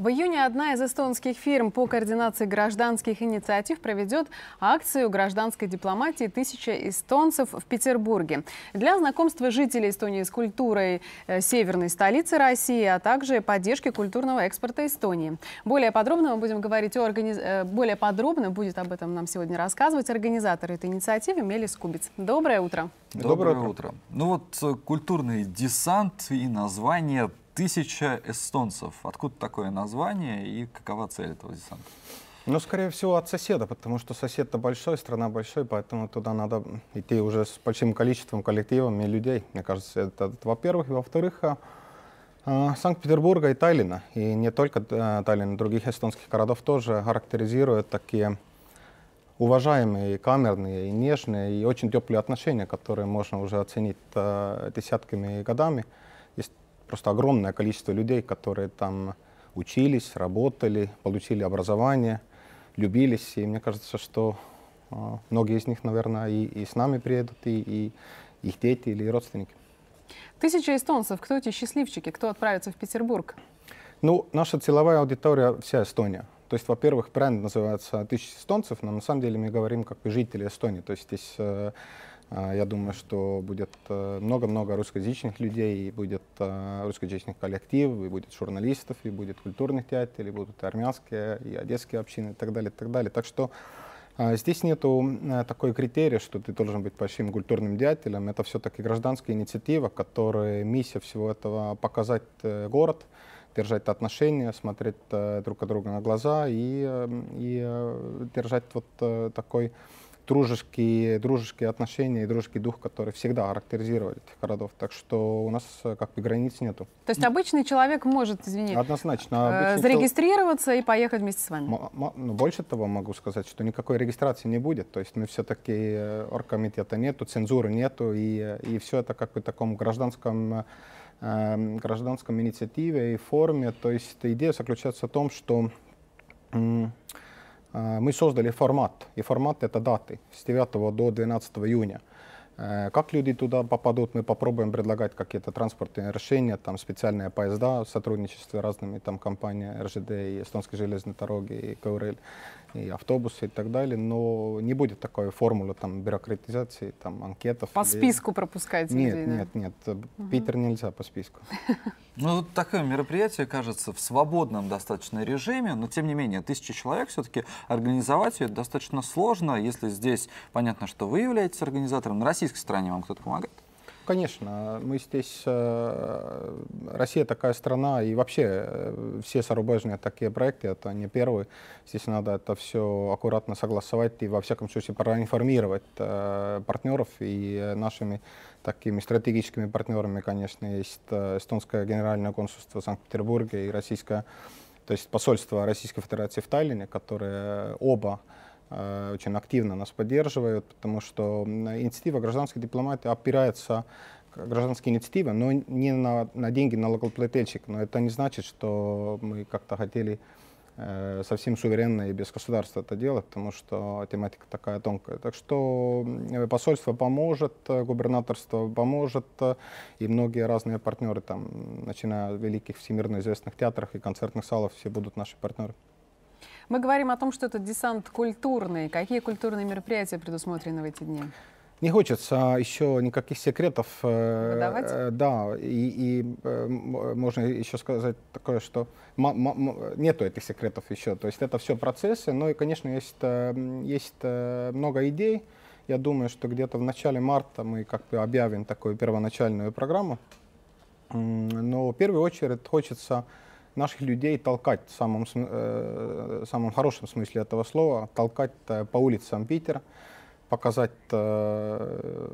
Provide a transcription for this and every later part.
В июне одна из эстонских фирм по координации гражданских инициатив проведет акцию гражданской дипломатии «Тысяча эстонцев» в Петербурге. Для знакомства жителей Эстонии с культурой э, северной столицы России, а также поддержки культурного экспорта Эстонии. Более подробно мы будем говорить о организ... Э, более подробно будет об этом нам сегодня рассказывать организатор этой инициативы Мелис Кубиц. Доброе утро. Доброе, Доброе утро. утро. Ну вот э, культурный десант и название Тысяча эстонцев. Откуда такое название и какова цель этого десанта? Ну, скорее всего, от соседа, потому что сосед-то большой, страна большой, поэтому туда надо идти уже с большим количеством коллективами людей. Мне кажется, это, во-первых. И во-вторых, а, а, Санкт-Петербурга и Таллина, и не только э, Таллина, других эстонских городов тоже характеризируют такие уважаемые, и камерные, и нежные, и очень теплые отношения, которые можно уже оценить э, десятками годами. Есть просто огромное количество людей, которые там учились, работали, получили образование, любились. И мне кажется, что а, многие из них, наверное, и, и с нами приедут, и, и их дети или родственники. Тысяча эстонцев. Кто эти счастливчики? Кто отправится в Петербург? Ну, наша целовая аудитория вся Эстония. То есть, во-первых, бренд называется «Тысяча эстонцев», но на самом деле мы говорим как бы жители Эстонии. То есть здесь э, а, я думаю, что будет э, много-много русскоязычных людей, и будет э, русскоязычных коллективов, и будет журналистов, и будет культурных театров, и будут армянские, и одесские общины, и так далее, и так далее. Так что э, Здесь нет такой критерия, что ты должен быть большим культурным деятелем. Это все-таки гражданская инициатива, которая миссия всего этого показать город, держать отношения, смотреть друг от друга на глаза и, и держать вот такой дружеские, дружеские отношения и дружеский дух, который всегда характеризировали этих городов. Так что у нас э, как бы границ нету. То есть обычный человек может, извини, Однозначно, э, зарегистрироваться чел... и поехать вместе с вами? М- ну, больше того могу сказать, что никакой регистрации не будет. То есть мы все-таки, э, оргкомитета нету, цензуры нету, и, и все это как бы в таком гражданском гражданском инициативе и форме. То есть идея заключается в том, что а, мы создали формат, и формат это даты с 9 до 12 июня. Э, как люди туда попадут, мы попробуем предлагать какие-то транспортные решения, там специальные поезда в сотрудничестве с разными там компаниями РЖД и Эстонской железной дороги и КУРЛ, и автобусы и так далее, но не будет такой формулы там бюрократизации, там анкетов. По или... списку пропускать нет, людей, Нет, да? нет, угу. Питер нельзя по списку. Ну, такое мероприятие, кажется, в свободном достаточно режиме, но тем не менее, тысячи человек все-таки организовать ее достаточно сложно, если здесь понятно, что вы являетесь организатором на российском европейской стране вам кто-то помогает? Конечно, мы здесь, э, Россия такая страна, и вообще э, все зарубежные такие проекты, это не первые. Здесь надо это все аккуратно согласовать и, во всяком случае, проинформировать э, партнеров. И нашими такими стратегическими партнерами, конечно, есть Эстонское генеральное консульство в Санкт-Петербурге и Российское, то есть посольство Российской Федерации в Таллине, которые оба Э, очень активно нас поддерживают, потому что инициатива гражданской дипломатии опирается э, гражданские инициативы, но не на, на деньги налогоплательщика. Но это не значит, что мы как-то хотели э, совсем суверенно и без государства это делать, потому что тематика такая тонкая. Так что посольство поможет, э, губернаторство поможет, и многие разные партнеры, там, начиная от великих всемирно известных театров и концертных салов, все будут наши партнеры. Мы говорим о том, что это десант культурный. Какие культурные мероприятия предусмотрены в эти дни? Не хочется еще никаких секретов. Э, Выдавать? Э, да, и, и э, можно еще сказать такое, что нету этих секретов еще. То есть это все процессы, но и, конечно, есть, есть много идей. Я думаю, что где-то в начале марта мы как бы объявим такую первоначальную программу. Но в первую очередь хочется наших людей толкать в самом, э, самом хорошем смысле этого слова, толкать э, по улицам Питера, показать э,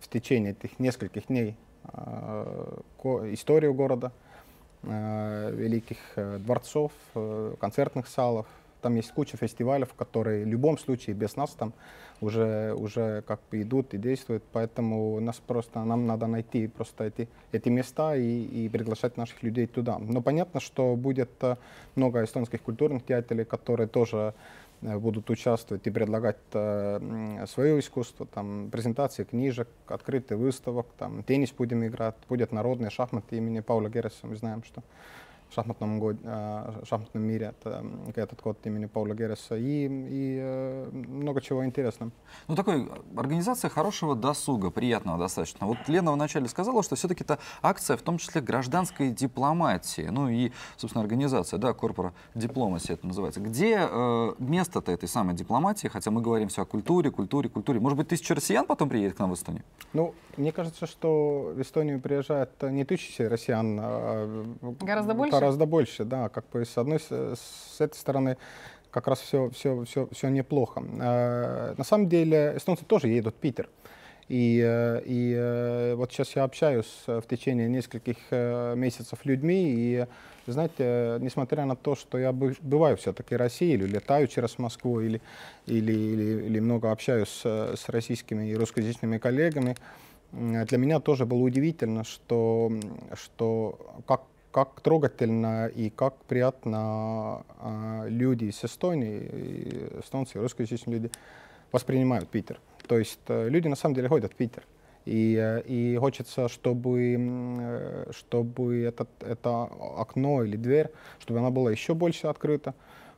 в течение этих нескольких дней э, историю города, э, великих э, дворцов, э, концертных салов, там есть куча фестивалей, которые в любом случае без нас там уже, уже как бы идут и действуют. Поэтому нас просто, нам надо найти просто эти, эти места и, и приглашать наших людей туда. Но понятно, что будет э, много эстонских культурных деятелей, которые тоже э, будут участвовать и предлагать э, свое искусство, там, презентации книжек, открытых выставок, там, теннис будем играть, будет народный шахмат имени Паула Герреса, мы знаем, что в шахматном, год, а, шахматном мире это, этот код имени Паула Герреса и, и э, много чего интересного. Ну, такой э, организация хорошего досуга, приятного достаточно. Вот Лена вначале сказала, что все-таки это акция, в том числе гражданской дипломатии, ну и, собственно, организация, да, корпора дипломатии это называется. Где э, место-то этой самой дипломатии, хотя мы говорим все о культуре, культуре, культуре. Может быть, тысяча россиян потом приедет к нам в Эстонию? Ну, мне кажется, что в Эстонию приезжают не тысячи россиян, а, а гораздо ну, больше гораздо больше, да. Как бы с одной с этой стороны как раз все, все, все, все неплохо. Э, на самом деле эстонцы тоже едут в Питер. И, э, и э, вот сейчас я общаюсь в течение нескольких месяцев людьми, и, знаете, несмотря на то, что я бываю все-таки в России, или летаю через Москву, или, или, или, или много общаюсь с российскими и русскоязычными коллегами, для меня тоже было удивительно, что, что как как трогательно и как приятно э, люди из Эстонии, эстонцы русскоязычные люди воспринимают Питер. То есть э, люди на самом деле ходят в Питер. И, э, и хочется, чтобы, э, чтобы этот, это окно или дверь, чтобы она была еще больше открыта,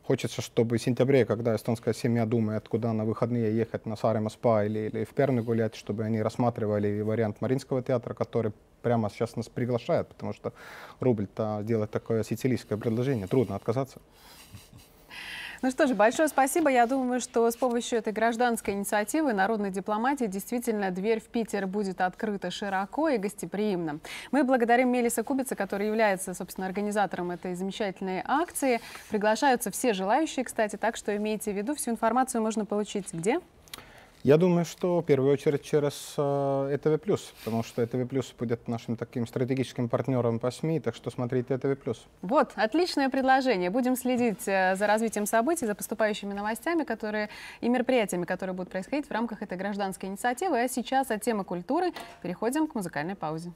Хочется, чтобы в сентябре, когда эстонская семья думает, куда на выходные ехать, на Сарема спа или, или в Перну гулять, чтобы они рассматривали вариант Маринского театра, который прямо сейчас нас приглашает, потому что рубль-то делает такое сицилийское предложение, трудно отказаться. Ну что же, большое спасибо. Я думаю, что с помощью этой гражданской инициативы народной дипломатии действительно дверь в Питер будет открыта широко и гостеприимно. Мы благодарим Мелиса Кубица, который является, собственно, организатором этой замечательной акции. Приглашаются все желающие, кстати, так что имейте в виду, всю информацию можно получить где? Я думаю, что в первую очередь через э, ЭТВ+, потому что ЭТВ+, будет нашим таким стратегическим партнером по СМИ, так что смотрите ЭТВ+. Вот, отличное предложение. Будем следить э, за развитием событий, за поступающими новостями которые, и мероприятиями, которые будут происходить в рамках этой гражданской инициативы. А сейчас от темы культуры переходим к музыкальной паузе.